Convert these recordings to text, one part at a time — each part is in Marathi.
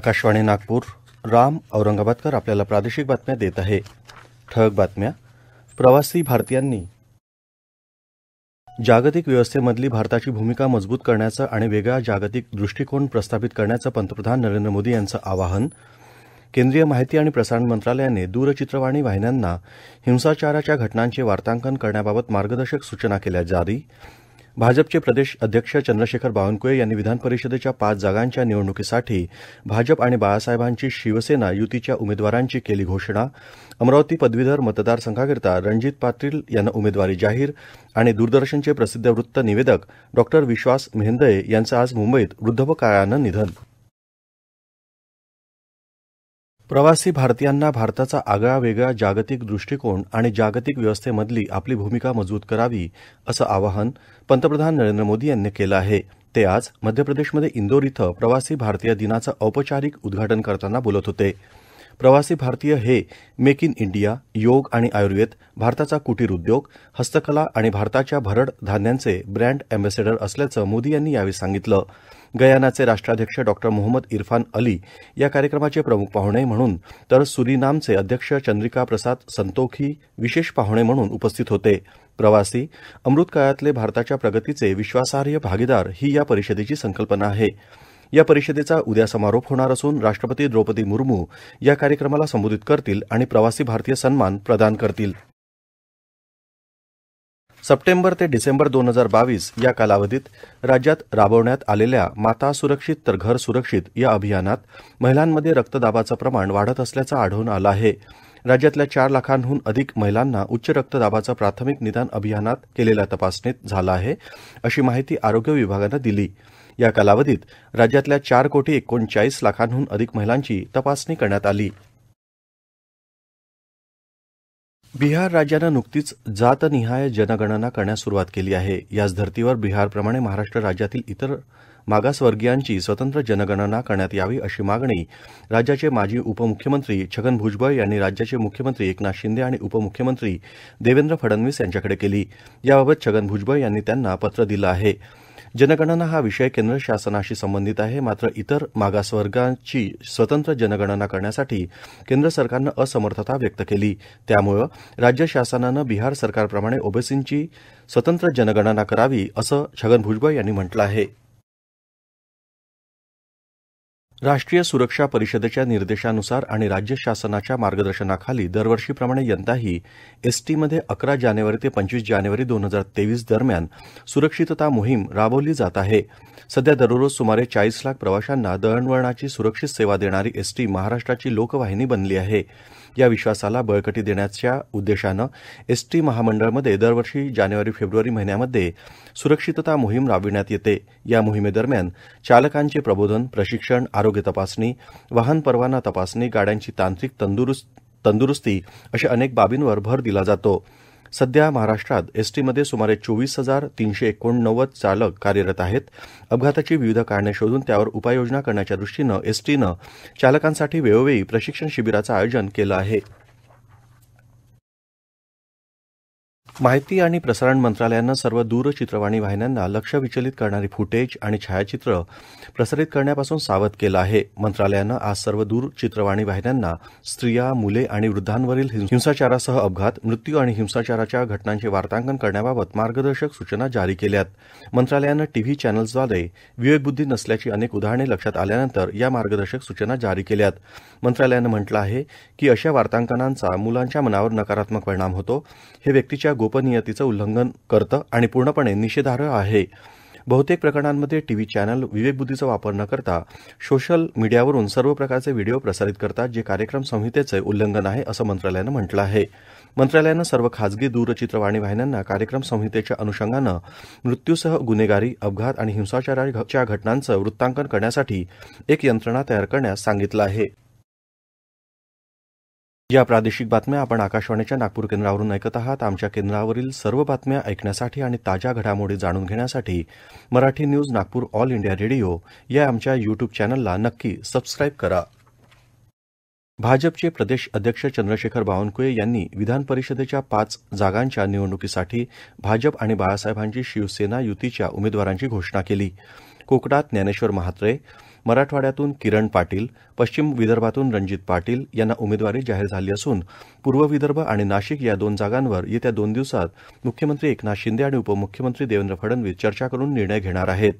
आकाशवाणी नागपूर राम औरंगाबादकर आपल्याला प्रादेशिक बातम्या देत आहे ठळक बातम्या प्रवासी भारतीयांनी जागतिक व्यवस्थेमधली भारताची भूमिका मजबूत करण्याचं आणि वेगळा जागतिक दृष्टिकोन प्रस्थापित करण्याचं पंतप्रधान नरेंद्र मोदी यांचं आवाहन केंद्रीय माहिती आणि प्रसारण मंत्रालयाने दूरचित्रवाणी वाहिन्यांना हिंसाचाराच्या घटनांचे वार्तांकन करण्याबाबत मार्गदर्शक सूचना केल्या जारी भाजपचे प्रदेश अध्यक्ष चंद्रशेखर बावनकुळे यांनी विधान परिषदेच्या पाच जागांच्या निवडणुकीसाठी भाजप आणि बाळासाहेबांची शिवसेना युतीच्या उमेदवारांची केली घोषणा अमरावती पदवीधर मतदारसंघाकरिता रणजित पाटील यांना उमेदवारी जाहीर आणि दूरदर्शनचे प्रसिद्ध वृत्त निवेदक डॉ विश्वास मेहंदये यांचं आज मुंबईत वृद्धपकाळानं निधन प्रवासी भारतीयांना भारताचा आगळा वेगळा जागतिक दृष्टिकोन आणि जागतिक व्यवस्थेमधली आपली भूमिका मजबूत करावी असं आवाहन पंतप्रधान नरेंद्र मोदी यांनी केलं आहे ते आज मध्य प्रदेशमध्ये इंदोर इथं प्रवासी भारतीय दिनाचं औपचारिक उद्घाटन करताना बोलत होते प्रवासी भारतीय हे मेक इन इंडिया योग आणि आयुर्वेद भारताचा कुटीर उद्योग हस्तकला आणि भारताच्या भरड धान्यांचे ब्रँड अँबॅसेडर असल्याचं मोदी यांनी यावेळी सांगितलं गयानाचे राष्ट्राध्यक्ष डॉक्टर मोहम्मद इरफान अली या कार्यक्रमाचे प्रमुख पाहुणे म्हणून तर सुरीनामचे अध्यक्ष चंद्रिका प्रसाद संतोखी विशेष पाहुणे म्हणून उपस्थित होते प्रवासी अमृतकाळातले भारताच्या प्रगतीचे विश्वासार्ह भागीदार ही या परिषदेची संकल्पना आहे या परिषदेचा उद्या समारोप होणार असून राष्ट्रपती द्रौपदी मुर्मू या कार्यक्रमाला संबोधित करतील आणि प्रवासी भारतीय सन्मान प्रदान करतील सप्टेंबर ते डिसेंबर दोन हजार बावीस या कालावधीत राज्यात राबवण्यात आलेल्या माता सुरक्षित तर घर सुरक्षित या अभियानात महिलांमध्ये रक्तदाबाचं प्रमाण वाढत असल्याचं आढळून आलं आहे राज्यातल्या चार लाखांहून अधिक महिलांना उच्च रक्तदाबाचं प्राथमिक निदान अभियानात केलेल्या तपासणीत झालं आहे अशी माहिती आरोग्य विभागानं दिली या कालावधीत राज्यातल्या चार कोटी एकोणचाळीस लाखांहून अधिक महिलांची तपासणी करण्यात आली बिहार राज्यानं नुकतीच जातनिहाय जनगणना करण्यास सुरुवात केली आहे याच धर्तीवर बिहारप्रमाणे महाराष्ट्र राज्यातील इतर मागासवर्गीयांची स्वतंत्र जनगणना करण्यात यावी अशी मागणी राज्याचे माजी उपमुख्यमंत्री छगन भुजबळ यांनी राज्याचे मुख्यमंत्री एकनाथ शिंदे आणि उपमुख्यमंत्री देवेंद्र फडणवीस यांच्याकडे केली याबाबत छगन भुजबळ यांनी त्यांना पत्र दिलं आहे जनगणना हा विषय केंद्र शासनाशी संबंधित आहे मात्र इतर मागासवर्गांची स्वतंत्र जनगणना करण्यासाठी केंद्र सरकारनं असमर्थता व्यक्त केली त्यामुळं राज्य शासनानं बिहार सरकारप्रमाणे ओबीसींची स्वतंत्र जनगणना करावी असं छगन भुजबळ यांनी म्हटलं आहे राष्ट्रीय सुरक्षा परिषदेच्या निर्देशानुसार आणि राज्य शासनाच्या मार्गदर्शनाखाली दरवर्षीप्रमाणे यंदाही एसटीमध्ये अकरा जानेवारी ते पंचवीस जानेवारी दोन हजार तेवीस दरम्यान सुरक्षितता मोहीम राबवली जात आहे सध्या दररोज सुमारे चाळीस लाख प्रवाशांना दळणवळणाची सुरक्षित सेवा देणारी एसटी महाराष्ट्राची लोकवाहिनी बनली आहे या विश्वासाला बळकटी देण्याच्या उद्देशानं एसटी महामंडळमध्ये दरवर्षी जानेवारी फेब्रुवारी महिन्यामध्ये सुरक्षितता मोहीम राबविण्यात येते या मोहिमेदरम्यान चालकांचे प्रबोधन प्रशिक्षण आरोग्य आरोग्य तपासणी वाहन परवाना तपासणी गाड्यांची तांत्रिक तंदुरुस्ती अशा अनेक बाबींवर भर दिला जातो सध्या महाराष्ट्रात एसटीमध्ये सुमारे चोवीस हजार तीनशे एकोणनव्वद चालक कार्यरत आहेत अपघाताची विविध कारणे शोधून त्यावर उपाययोजना करण्याच्या दृष्टीनं एसटीनं चालकांसाठी वेळोवेळी प्रशिक्षण शिबिराचं आयोजन केलं आहे माहिती आणि प्रसारण मंत्रालयानं सर्व दूरचित्रवाणी वाहिन्यांना लक्ष विचलित करणारी फुटेज आणि छायाचित्र प्रसारित करण्यापासून सावध केलं आहे मंत्रालयानं आज सर्व दूरचित्रवाणी वाहिन्यांना स्त्रिया मुले आणि वृद्धांवरील हिंसाचारासह अपघात मृत्यू आणि हिंसाचाराच्या घटनांचे वार्तांकन करण्याबाबत मार्गदर्शक सूचना जारी केल्यात मंत्रालयानं टीव्ही चॅनल्सद्वारे विवेकबुद्धी नसल्याची अनेक उदाहरणे लक्षात आल्यानंतर या मार्गदर्शक सूचना जारी केल्यात मंत्रालयानं म्हटलं आहे की अशा वार्तांकनांचा मुलांच्या मनावर नकारात्मक परिणाम होतो हे व्यक्तीच्या गोपनीयतेचं उल्लंघन करतं आणि पूर्णपणे निषेधार्ह आहे बहुतेक प्रकरणांमध्ये टीव्ही चॅनल विवेकबुद्धीचा वापर न करता सोशल मीडियावरून सर्व प्रकारचे व्हिडिओ प्रसारित करतात जे कार्यक्रम संहितेचे उल्लंघन आहे असं मंत्रालयानं म्हटलं आहे मंत्रालयानं सर्व खाजगी दूरचित्रवाणी वाहिन्यांना कार्यक्रम संहितेच्या अनुषंगानं मृत्यूसह गुन्हेगारी अपघात आणि हिंसाचाराच्या घटनांचं वृत्तांकन करण्यासाठी एक यंत्रणा तयार करण्यास सांगितलं आहे या प्रादेशिक बातम्या आपण आकाशवाणीच्या नागपूर केंद्रावरून ऐकत आहात आमच्या केंद्रावरील सर्व बातम्या ऐकण्यासाठी आणि ताज्या घडामोडी जाणून घेण्यासाठी Marathi news Nagpur all India radio या आमच्या युट्यूब चॅनलला नक्की सबस्क्राईब करा भाजपचे प्रदेश अध्यक्ष चंद्रशेखर बावनकुळे यांनी विधान परिषदेच्या पाच जागांच्या निवडणुकीसाठी भाजप आणि बाळासाहेबांची शिवसेना युतीच्या उमेदवारांची घोषणा केली कोकणात ज्ञानेश्वर महात्रे मराठवाड्यातून किरण पाटील पश्चिम विदर्भातून रणजित पाटील यांना उमेदवारी जाहीर झाली असून पूर्व विदर्भ आणि नाशिक या दोन जागांवर येत्या दोन दिवसात मुख्यमंत्री एकनाथ शिंदे आणि उपमुख्यमंत्री देवेंद्र फडणवीस चर्चा करून निर्णय घेणार आहेत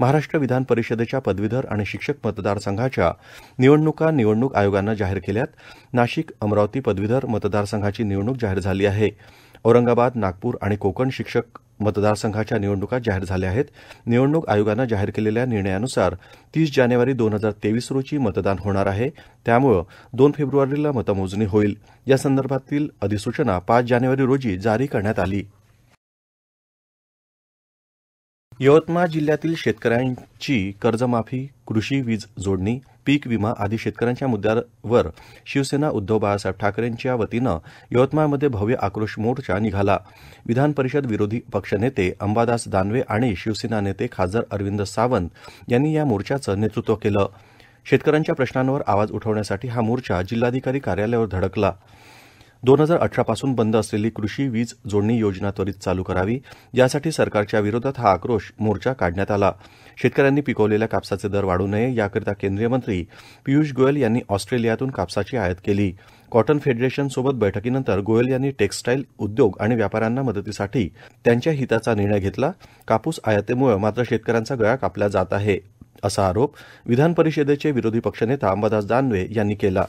महाराष्ट्र विधान परिषदेच्या पदवीधर आणि शिक्षक मतदारसंघाच्या निवडणुका निवडणूक आयोगानं जाहीर केल्यात नाशिक अमरावती पदवीधर मतदारसंघाची निवडणूक जाहीर झाली आहे औरंगाबाद नागपूर आणि कोकण शिक्षक मतदारसंघाच्या निवडणुका जाहीर झाल्या आहेत निवडणूक आयोगानं जाहीर केलेल्या निर्णयानुसार तीस जानेवारी दोन हजार तेवीस रोजी मतदान होणार आहे त्यामुळं दोन फेब्रुवारीला मतमोजणी होईल यासंदर्भातील अधिसूचना पाच जानेवारी रोजी जारी करण्यात आली यवतमाळ जिल्ह्यातील शेतकऱ्यांची कर्जमाफी कृषी वीज जोडणी पीक विमा आदी शेतकऱ्यांच्या मुद्द्यावर शिवसेना उद्धव बाळासाहेब ठाकरेंच्या वतीनं यवतमाळमध्ये भव्य आक्रोश मोर्चा निघाला विधान परिषद विरोधी पक्षनेते अंबादास दानवे आणि शिवसेना नेते खासदार अरविंद सावंत यांनी या मोर्चाचं नेतृत्व केलं शेतकऱ्यांच्या प्रश्नांवर आवाज उठवण्यासाठी हा मोर्चा जिल्हाधिकारी कार्यालयावर धडकला दोन हजार अठरापासून बंद असलेली कृषी वीज जोडणी योजना त्वरित चालू करावी यासाठी सरकारच्या विरोधात हा आक्रोश मोर्चा काढण्यात आला शेतकऱ्यांनी पिकवलेल्या कापसाचे दर वाढू नये याकरिता केंद्रीय मंत्री पियुष गोयल यांनी ऑस्ट्रेलियातून कापसाची आयात केली कॉटन फेडरेशनसोबत बैठकीनंतर गोयल यांनी टेक्स्टाईल उद्योग आणि व्यापाऱ्यांना मदतीसाठी त्यांच्या हिताचा निर्णय घेतला कापूस आयातीमुळे मात्र शेतकऱ्यांचा गळा कापला जात आहे असा आरोप विधान परिषदेचे विरोधी पक्षनेता अंबादास दानवे यांनी केला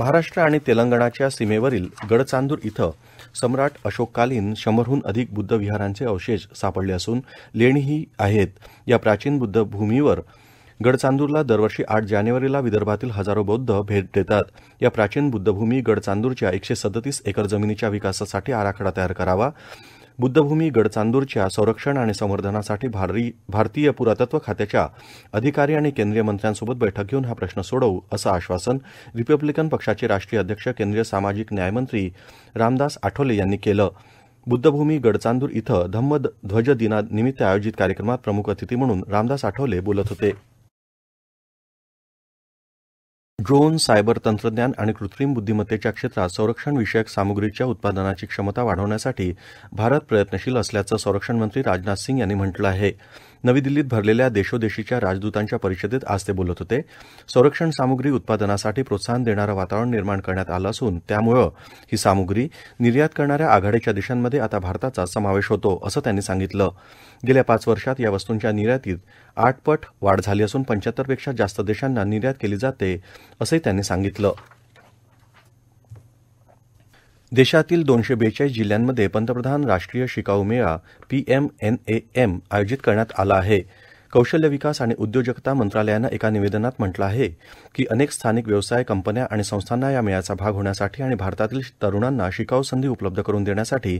महाराष्ट्र आणि तेलंगणाच्या सीमेवरील गडचांदूर इथं सम्राट अशोककालीन शंभरहून अधिक बुद्ध विहारांचे अवशेष सापडले असून लेणीही आहेत या प्राचीन बुद्धभूमीवर गडचांदूरला दरवर्षी आठ जानेवारीला विदर्भातील हजारो बौद्ध भेट देतात या प्राचीन बुद्धभूमी गडचांदूरच्या एकशे सदतीस एकर जमिनीच्या विकासासाठी आराखडा तयार करावा बुद्धभूमी गडचांदूरच्या संरक्षण आणि संवर्धनासाठी भारतीय पुरातत्व खात्याच्या अधिकारी आणि केंद्रीय मंत्र्यांसोबत बैठक घेऊन हा प्रश्न सोडवू असं आश्वासन रिपब्लिकन पक्षाचे राष्ट्रीय अध्यक्ष केंद्रीय सामाजिक न्यायमंत्री रामदास आठवले यांनी केलं बुद्धभूमी गडचांदूर इथं धम्मध्वज दिनानिमित्त आयोजित कार्यक्रमात प्रमुख अतिथी म्हणून रामदास आठवले बोलत होते ड्रोन सायबर तंत्रज्ञान आणि कृत्रिम बुद्धिमत्तेच्या क्षेत्रात संरक्षणविषयक सामुग्रीच्या उत्पादनाची क्षमता वाढवण्यासाठी भारत प्रयत्नशील असल्याचं संरक्षण मंत्री राजनाथ सिंग यांनी म्हटलं आहे नवी दिल्लीत भरलेल्या देशोदेशीच्या राजदूतांच्या परिषदेत आज ते बोलत होते संरक्षण सामुग्री उत्पादनासाठी प्रोत्साहन देणारं वातावरण निर्माण करण्यात आलं असून त्यामुळं ही सामुग्री निर्यात करणाऱ्या आघाडीच्या देशांमध्ये आता भारताचा समावेश होतो असं त्यांनी सांगितलं गेल्या पाच वर्षात या वस्तूंच्या निर्यातीत आठपट पट वाढ झाली असून पंच्याहत्तरपेक्षा जास्त देशांना निर्यात केली जाते असंही त्यांनी सांगितलं देशातील दोनशे बेचाळीस जिल्ह्यांमध्ये पंतप्रधान राष्ट्रीय शिकाऊ मेळा पीएमएनएएम आयोजित करण्यात आला आहे कौशल्य विकास आणि उद्योजकता मंत्रालयानं एका निवेदनात म्हटलं आहे की अनेक स्थानिक व्यवसाय कंपन्या आणि संस्थांना या मेळ्याचा भाग होण्यासाठी आणि भारतातील तरुणांना शिकाऊ संधी उपलब्ध करून देण्यासाठी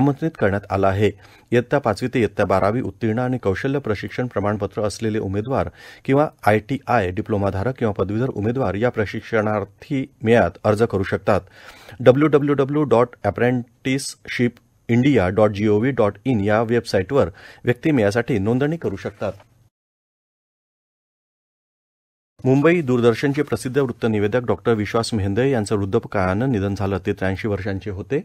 आमंत्रित करण्यात आलं आहे इयत्ता पाचवी ते इयत्ता बारावी उत्तीर्ण आणि कौशल्य प्रशिक्षण प्रमाणपत्र असलेले उमेदवार किंवा आयटीआय डिप्लोमाधारक किंवा पदवीधर उमेदवार या प्रशिक्षणार्थी मेळ्यात अर्ज करू शकतात W W W dot apprenticeship India dot G O V dot in या वेबसाईटवर व्यक्ती मेळ्यासाठी नोंदणी करू शकतात मुंबई दूरदर्शनचे प्रसिद्ध वृत्तनिवेदक डॉक्टर विश्वास मेहंदे यांचं वृद्धपकाळानं निधन झालं ते त्र्याऐंशी वर्षांचे होते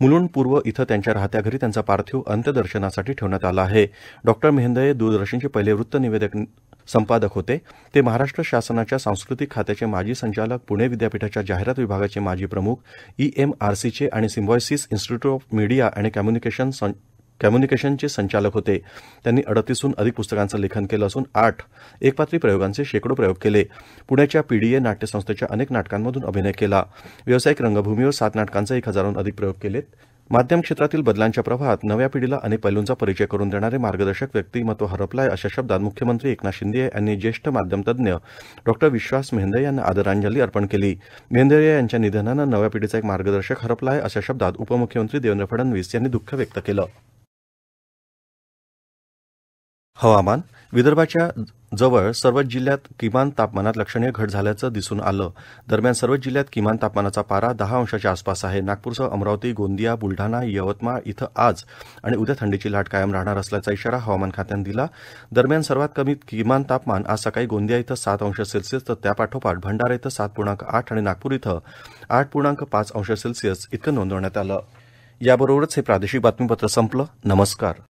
मुलुंड पूर्व इथं त्यांच्या राहत्या घरी त्यांचा पार्थिव अंत्यदर्शनासाठी ठेवण्यात आला आहे डॉक्टर मेहंदे दूरदर्शनचे पहिले निवेदक संपादक होते ते महाराष्ट्र शासनाच्या सांस्कृतिक खात्याचे माजी संचालक पुणे विद्यापीठाच्या जाहिरात विभागाचे माजी प्रमुख ई आणि सिम्बॉयसिस इन्स्टिट्यूट ऑफ मीडिया आणि कम्युनिकेशन कम्युनिकेशनचे संचालक होते त्यांनी अडतीसहून अधिक पुस्तकांचं लेखन केलं असून आठ एकपात्री प्रयोगांचे शेकडो प्रयोग केले पुण्याच्या पीडीए नाट्यसंस्थेच्या अनेक नाटकांमधून अभिनय केला व्यावसायिक रंगभूमीवर सात नाटकांचे एक हजारहून अधिक प्रयोग केले माध्यम क्षेत्रातील बदलांच्या प्रभावात नव्या पिढीला अनेक पैलूंचा परिचय करून देणारे मार्गदर्शक व्यक्तिमत्व हरपलाय अशा शब्दात मुख्यमंत्री एकनाथ शिंदे यांनी ज्येष्ठ माध्यमतज्ञ डॉक्टर विश्वास मेहंदे यांना आदरांजली अर्पण केली मेहंदळे यांच्या निधनानं नव्या पिढीचा एक मार्गदर्शक हरपलाय अशा शब्दात उपमुख्यमंत्री देवेंद्र फडणवीस यांनी दुःख व्यक्त केलं हवामान विदर्भाच्या जवळ सर्वच जिल्ह्यात किमान तापमानात लक्षणीय घट झाल्याचं दिसून आलं दरम्यान सर्वच जिल्ह्यात किमान तापमानाचा पारा दहा अंशाच्या आसपास आहे नागपूरसह अमरावती गोंदिया बुलढाणा यवतमाळ इथं आज आणि उद्या थंडीची लाट कायम राहणार असल्याचा इशारा हवामान खात्यानं दिला दरम्यान सर्वात कमी किमान तापमान आज सकाळी गोंदिया इथं सात अंश सेल्सिअस तर त्यापाठोपाठ भंडारा इथं सात पूर्णांक आठ आणि नागपूर इथं आठ पूर्णांक पाच अंश सेल्सिअस इतकं नोंदवण्यात आलं याबरोबरच हे प्रादेशिक बातमीपत्र संपलं नमस्कार